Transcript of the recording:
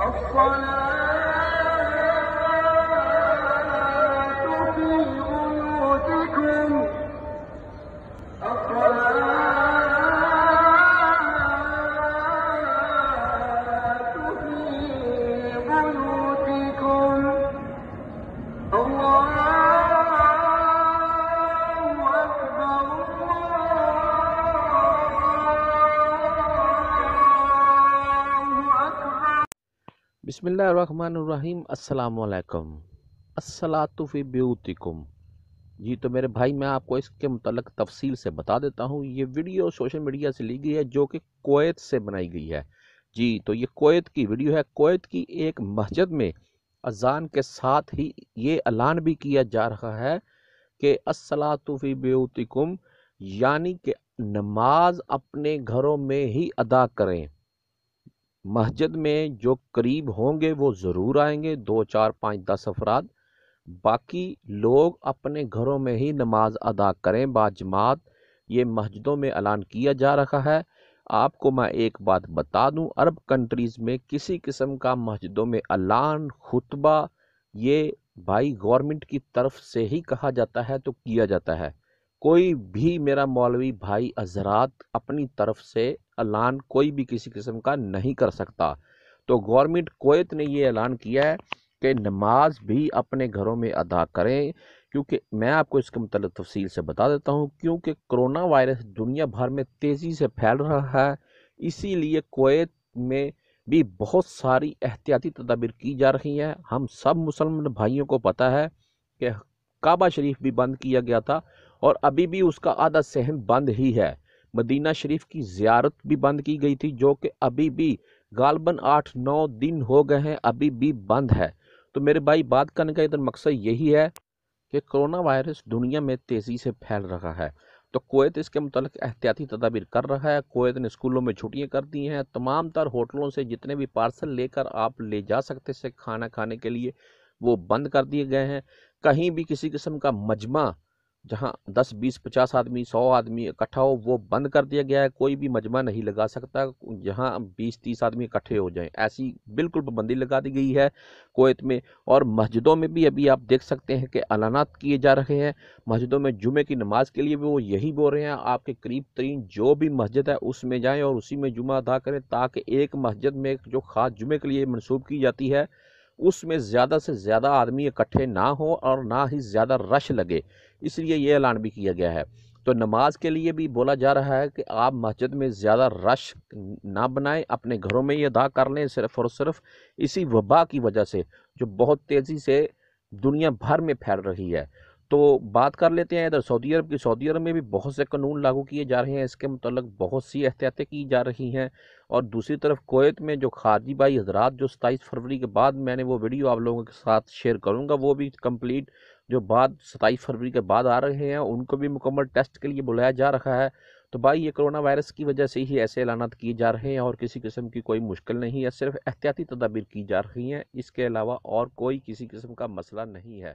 الصلاة بسم اللہ الرحمن الرحیم السلام علیکم السلاۃ فی بیوتکم جی تو میرے بھائی میں آپ کو اس کے متعلق تفصیل سے بتا دیتا ہوں یہ ویڈیو سوشل میڈیا سے لی گئی ہے جو کہ کویت سے بنائی گئی ہے جی تو یہ کویت کی ویڈیو ہے کویت کی ایک مسجد میں اذان کے ساتھ ہی یہ اعلان بھی کیا جا رہا ہے کہ السلاۃ فی بیوتکم یعنی کہ نماز اپنے گھروں میں ہی ادا کریں مسجد میں جو قریب ہوں گے وہ ضرور آئیں گے دو چار پانچ دس افراد باقی لوگ اپنے گھروں میں ہی نماز ادا کریں باجماعت جماعت یہ مسجدوں میں اعلان کیا جا رہا ہے آپ کو میں ایک بات بتا دوں عرب کنٹریز میں کسی قسم کا مسجدوں میں اعلان خطبہ یہ بھائی گورنمنٹ کی طرف سے ہی کہا جاتا ہے تو کیا جاتا ہے کوئی بھی میرا مولوی بھائی حضرات اپنی طرف سے اعلان کوئی بھی کسی قسم کا نہیں کر سکتا تو گورنمنٹ کویت نے یہ اعلان کیا ہے کہ نماز بھی اپنے گھروں میں ادا کریں کیونکہ میں آپ کو اس کے متعلق تفصیل سے بتا دیتا ہوں کیونکہ کرونا وائرس دنیا بھر میں تیزی سے پھیل رہا ہے اسی لیے کویت میں بھی بہت ساری احتیاطی تدابیر کی جا رہی ہیں ہم سب مسلمان بھائیوں کو پتہ ہے کہ کعبہ شریف بھی بند کیا گیا تھا اور ابھی بھی اس کا آدھا صحن بند ہی ہے مدینہ شریف کی زیارت بھی بند کی گئی تھی جو کہ ابھی بھی غالباً آٹھ نو دن ہو گئے ہیں ابھی بھی بند ہے تو میرے بھائی بات کرنے کا ادھر مقصد یہی ہے کہ کرونا وائرس دنیا میں تیزی سے پھیل رہا ہے تو کویت اس کے متعلق احتیاطی تدابیر کر رہا ہے کویت نے اسکولوں میں چھٹیاں کر دی ہیں تمام تر ہوٹلوں سے جتنے بھی پارسل لے کر آپ لے جا سکتے سے کھانا کھانے کے لیے وہ بند کر دیے گئے ہیں کہیں بھی کسی قسم کا مجمع جہاں دس بیس پچاس آدمی سو آدمی اکٹھا ہو وہ بند کر دیا گیا ہے کوئی بھی مجمع نہیں لگا سکتا جہاں بیس تیس آدمی اکٹھے ہو جائیں ایسی بالکل پابندی لگا دی گئی ہے کویت میں اور مسجدوں میں بھی ابھی آپ دیکھ سکتے ہیں کہ اعلانات کیے جا رہے ہیں مسجدوں میں جمعے کی نماز کے لیے بھی وہ یہی بول رہے ہیں آپ کے قریب ترین جو بھی مسجد ہے اس میں جائیں اور اسی میں جمعہ ادا کریں تاکہ ایک مسجد میں جو خاص جمعے کے لیے منسوب کی جاتی ہے اس میں زیادہ سے زیادہ آدمی اکٹھے نہ ہوں اور نہ ہی زیادہ رش لگے اس لیے یہ اعلان بھی کیا گیا ہے تو نماز کے لیے بھی بولا جا رہا ہے کہ آپ مسجد میں زیادہ رش نہ بنائیں اپنے گھروں میں یہ ادا کر لیں صرف اور صرف اسی وبا کی وجہ سے جو بہت تیزی سے دنیا بھر میں پھیل رہی ہے تو بات کر لیتے ہیں ادھر سعودی عرب کی سعودی عرب میں بھی بہت سے قانون لاگو کیے جا رہے ہیں اس کے متعلق بہت سی احتیاطیں کی جا رہی ہیں اور دوسری طرف کویت میں جو خارجی بھائی حضرات جو ستائیس فروری کے بعد میں نے وہ ویڈیو آپ لوگوں کے ساتھ شیئر کروں گا وہ بھی کمپلیٹ جو بعد ستائیس فروری کے بعد آ رہے ہیں ان کو بھی مکمل ٹیسٹ کے لیے بلایا جا رہا ہے تو بھائی یہ کرونا وائرس کی وجہ سے ہی ایسے اعلانات کیے جا رہے ہیں اور کسی قسم کی کوئی مشکل نہیں ہے صرف احتیاطی تدابیر کی جا رہی ہیں اس کے علاوہ اور کوئی کسی قسم کا مسئلہ نہیں ہے